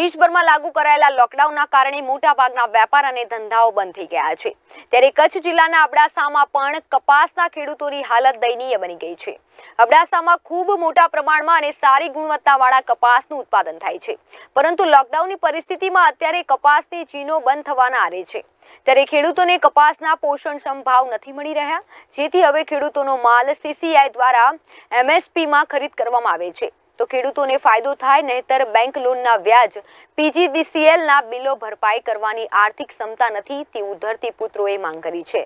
દેશભરમાં લાગુ કરાયેલા લોકડાઉનના કારણે મોટાભાગના વેપાર અને ધંધાઓ બંધ થઈ ગયા છે ત્યારે કચ્છ જિલ્લાના અબડાસામાં પણ કપાસના ખેડૂતોની હાલત દયનીય બની ગઈ છે અબડાસામાં ખૂબ મોટા પ્રમાણમાં અને સારી ગુણવત્તાવાળા કપાસનું ઉત્પાદન થાય છે પરંતુ લોકડાઉનની પરિસ્થિતિમાં અત્યારે કપાસની ચીનો બંધ થવાના આરે છે ત્યારે ખેડૂતોને કપાસના પોષણ સંભાવ નથી મળી રહ્યા જેથી હવે ખેડૂતોનો માલ સીસીઆઈ દ્વારા એમએસપીમાં ખરીદ કરવામાં આવે છે તો ખેડૂતોને ફાયદો થાય નહીતર બેંક લોનના વ્યાજ પીજીવીસીએલના બિલો ભરપાઈ કરવાની આર્થિક ક્ષમતા નથી તેવું ધરતીપુત્રોએ માંગ કરી છે